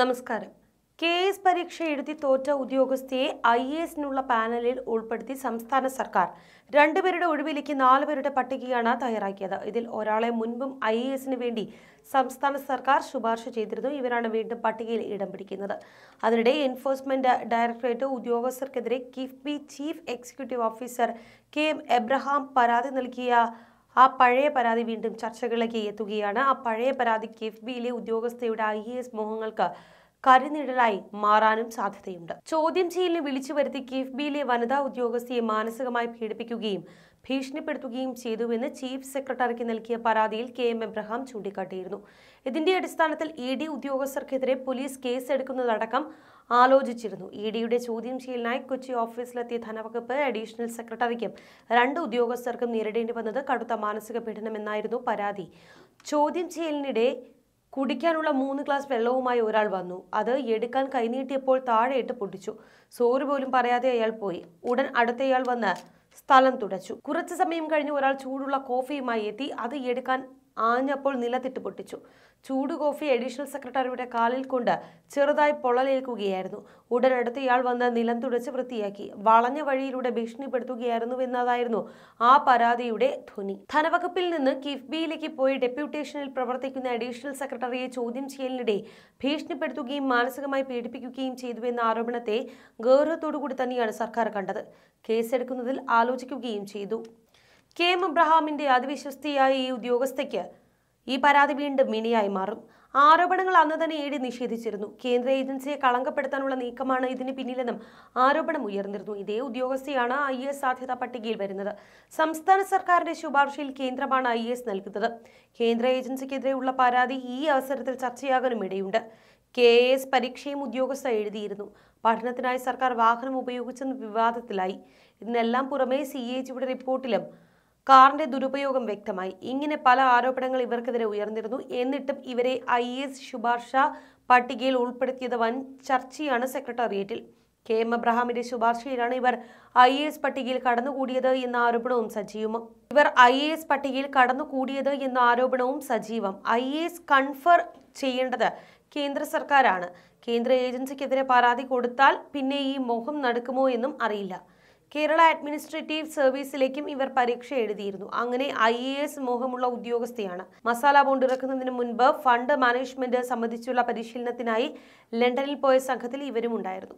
നമസ്കാരം K S പരീക്ഷ എഴുതി തോറ്റ ഉദ്യോഗസ്ഥയെ ഐ എ എസിനുള്ള പാനലിൽ ഉൾപ്പെടുത്തി സംസ്ഥാന സർക്കാർ രണ്ടുപേരുടെ ഒഴിവിലേക്ക് നാലുപേരുടെ പട്ടികയാണ് തയ്യാറാക്കിയത് ഇതിൽ ഒരാളെ മുൻപും ഐ എ എസിന് വേണ്ടി സംസ്ഥാന സർക്കാർ ശുപാർശ ചെയ്തിരുന്നു ഇവരാണ് വീണ്ടും പട്ടികയിൽ ഇടം പിടിക്കുന്നത് അതിനിടെ എൻഫോഴ്സ്മെന്റ് ഡയറക്ടറേറ്റ് ഉദ്യോഗസ്ഥർക്കെതിരെ KIIFB chief executive officer K M Abraham പരാതി നൽകിയ ആ പഴയ പരാതി വീണ്ടും ചർച്ചകളിലേക്ക് എത്തുകയാണ് ആ പഴയ പരാതി ബിയിലെ ഉദ്യോഗസ്ഥയുടെ ഐ എ എസ് മോഹങ്ങൾക്ക് കരിനിഴലായി മാറാനും സാധ്യതയുണ്ട് ചോദ്യം ചെയ്യലിന് വിളിച്ചു വരുത്തി കിഫ്ബിയിലെ വനിതാ ഉദ്യോഗസ്ഥയെ മാനസികമായി പീഡിപ്പിക്കുകയും ഭീഷണിപ്പെടുത്തുകയും ചെയ്തുവെന്ന് ചീഫ് സെക്രട്ടറിക്ക് നൽകിയ പരാതിയിൽ കെ എം എബ്രഹാം ചൂണ്ടിക്കാട്ടിയിരുന്നു ഇതിന്റെ അടിസ്ഥാനത്തിൽ ഇ ഡി ഉദ്യോഗസ്ഥർക്കെതിരെ പോലീസ് കേസ് എടുക്കുന്നതടക്കം ആലോചിച്ചിരുന്നു ഇ ഡിയുടെ ചോദ്യം ചെയ്യലിനായി കൊച്ചി ഓഫീസിലെത്തിയ ധനവകുപ്പ് അഡീഷണൽ സെക്രട്ടറിക്കും രണ്ട് ഉദ്യോഗസ്ഥർക്കും നേരിടേണ്ടി വന്നത് കടുത്ത മാനസിക പീഡനമെന്നായിരുന്നു പരാതി ചോദ്യം ചെയ്യലിനിടെ കുടിക്കാനുള്ള മൂന്ന് ഗ്ലാസ് വെള്ളവുമായി ഒരാൾ വന്നു അത് എടുക്കാൻ കൈനീട്ടിയപ്പോൾ താഴെയിട്ട് പൊട്ടിച്ചു സോറി പോലും പറയാതെ അയാൾ പോയി ഉടൻ അടുത്തയാൾ വന്ന് സ്ഥലം തുടച്ചു കുറച്ചു സമയം കഴിഞ്ഞ് ഒരാൾ ചൂടുള്ള കോഫിയുമായി എത്തി അത് എടുക്കാൻ ആഞ്ഞപ്പോൾ നിലത്തിട്ട് പൊട്ടിച്ചു ചൂട് കോഫി അഡീഷണൽ സെക്രട്ടറിയുടെ കാലിൽ കൊണ്ട് ചെറുതായി പൊള്ളലേൽക്കുകയായിരുന്നു ഉടനടുത്ത് ഇയാൾ വന്ന് നിലം തുടച്ച് വൃത്തിയാക്കി വളഞ്ഞ വഴിയിലൂടെ ഭീഷണിപ്പെടുത്തുകയായിരുന്നു എന്നതായിരുന്നു ആ പരാതിയുടെ ധ്വനി ധനവകുപ്പിൽ നിന്ന് കിഫ്ബിയിലേക്ക് പോയി ഡെപ്യൂട്ടേഷനിൽ പ്രവർത്തിക്കുന്ന അഡീഷണൽ സെക്രട്ടറിയെ ചോദ്യം ചെയ്യലിനിടെ ഭീഷണിപ്പെടുത്തുകയും മാനസികമായി പീഡിപ്പിക്കുകയും ചെയ്തുവെന്ന ആരോപണത്തെ ഗൗരവത്തോടു കൂടി തന്നെയാണ് സർക്കാർ കണ്ടത് കേസെടുക്കുന്നതിൽ ആലോചിക്കുകയും ചെയ്തു കെ എം ഇബ്രഹാമിന്റെ അതിവിശ്വസ്തിയായ ഈ ഉദ്യോഗസ്ഥയ്ക്ക് ഈ പരാതി വീണ്ടും മിനിയായി മാറും ആരോപണങ്ങൾ അന്ന് തന്നെ ഇ ഡി നിഷേധിച്ചിരുന്നു കേന്ദ്ര ഏജൻസിയെ കളങ്കപ്പെടുത്താനുള്ള നീക്കമാണ് ഇതിന് പിന്നിലെന്നും ആരോപണം ഉയർന്നിരുന്നു ഇതേ ഉദ്യോഗസ്ഥയാണ് ഐ എസ് സാധ്യതാ പട്ടികയിൽ വരുന്നത് സംസ്ഥാന സർക്കാരിന്റെ ശുപാർശയിൽ കേന്ദ്രമാണ് ഐ എസ് നൽകുന്നത് കേന്ദ്ര ഏജൻസിക്കെതിരെയുള്ള പരാതി ഈ അവസരത്തിൽ ചർച്ചയാകാനും ഇടയുണ്ട് കെ എസ് പരീക്ഷയും ഉദ്യോഗസ്ഥ എഴുതിയിരുന്നു പഠനത്തിനായി സർക്കാർ വാഹനം ഉപയോഗിച്ചെന്ന് വിവാദത്തിലായി ഇതിനെല്ലാം പുറമെ സി എ ജിയുടെ റിപ്പോർട്ടിലും കാറിന്റെ ദുരുപയോഗം വ്യക്തമായി ഇങ്ങനെ പല ആരോപണങ്ങൾ ഇവർക്കെതിരെ ഉയർന്നിരുന്നു എന്നിട്ടും ഇവരെ ഐ എസ് ശുപാർശ പട്ടികയിൽ ഉൾപ്പെടുത്തിയത് വൻ ചർച്ചയാണ് സെക്രട്ടേറിയറ്റിൽ കെ എം അബ്രഹാമിന്റെ ശുപാർശയിലാണ് ഇവർ ഐ എ എസ് പട്ടികയിൽ കടന്നുകൂടിയത് എന്ന ആരോപണവും സജീവം ഇവർ ഐ എ എസ് പട്ടികയിൽ കടന്നുകൂടിയത് എന്ന ആരോപണവും സജീവം ഐ എ എസ് കൺഫർ ചെയ്യേണ്ടത് കേന്ദ്ര സർക്കാരാണ് കേന്ദ്ര ഏജൻസിക്കെതിരെ പരാതി കൊടുത്താൽ പിന്നെ ഈ മോഹം നടക്കുമോ എന്നും അറിയില്ല കേരള അഡ്മിനിസ്ട്രേറ്റീവ് സർവീസിലേക്കും ഇവർ പരീക്ഷ എഴുതിയിരുന്നു അങ്ങനെ ഐ എ എസ് മോഹമുള്ള ഉദ്യോഗസ്ഥയാണ് മസാല ബോണ്ട് ഇറക്കുന്നതിന് മുൻപ് ഫണ്ട് മാനേജ്മെന്റ് സംബന്ധിച്ചുള്ള പരിശീലനത്തിനായി ലണ്ടനിൽ പോയ സംഘത്തിൽ ഇവരും ഉണ്ടായിരുന്നു